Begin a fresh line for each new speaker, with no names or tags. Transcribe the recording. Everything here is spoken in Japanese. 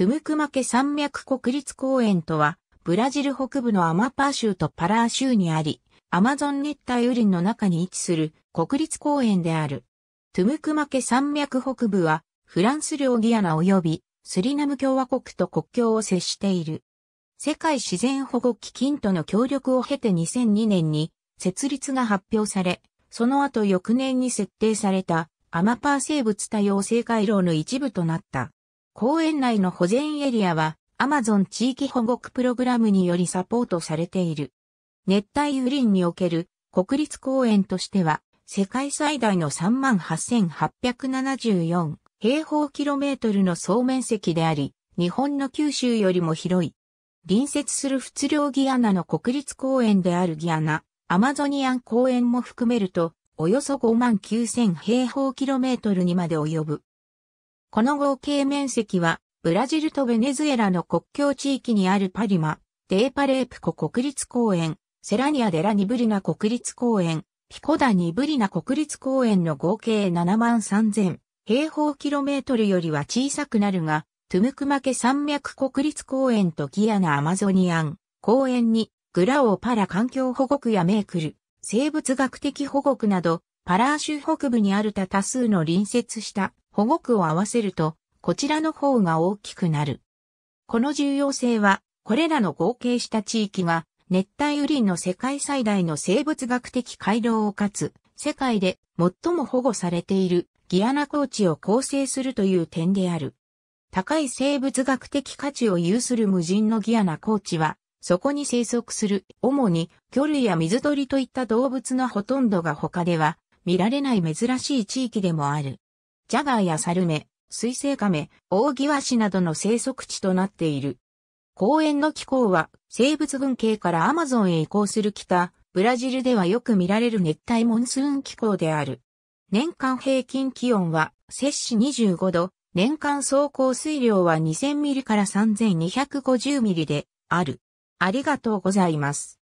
トゥムクマケ山脈国立公園とは、ブラジル北部のアマパー州とパラー州にあり、アマゾン熱帯雨林の中に位置する国立公園である。トゥムクマケ山脈北部は、フランス領ギアナ及びスリナム共和国と国境を接している。世界自然保護基金との協力を経て2002年に設立が発表され、その後翌年に設定されたアマパー生物多様性回廊の一部となった。公園内の保全エリアは、アマゾン地域保護区プログラムによりサポートされている。熱帯雨林における国立公園としては、世界最大の38,874平方キロメートルの総面積であり、日本の九州よりも広い。隣接する仏領ギアナの国立公園であるギアナ、アマゾニアン公園も含めると、およそ5万9000平方キロメートルにまで及ぶ。この合計面積は、ブラジルとベネズエラの国境地域にあるパリマ、デーパレープコ国立公園、セラニアデラニブリナ国立公園、ピコダニブリナ国立公園の合計7万3000平方キロメートルよりは小さくなるが、トゥムクマケ山脈国立公園とギアナアマゾニアン公園にグラオパラ環境保護区やメークル、生物学的保護区など、パラーシュ北部にあるた多数の隣接した保護区を合わせると、こちらの方が大きくなる。この重要性は、これらの合計した地域が、熱帯雨林の世界最大の生物学的回廊をかつ、世界で最も保護されているギアナ高地を構成するという点である。高い生物学的価値を有する無人のギアナ高地は、そこに生息する主に魚類や水鳥といった動物のほとんどが他では見られない珍しい地域でもある。ジャガーやサルメ、水生カメ、オオギワシなどの生息地となっている。公園の気候は生物群系からアマゾンへ移行する北、ブラジルではよく見られる熱帯モンスーン気候である。年間平均気温は摂氏25度、年間総降水量は2000ミリから3250ミリである。ありがとうございます。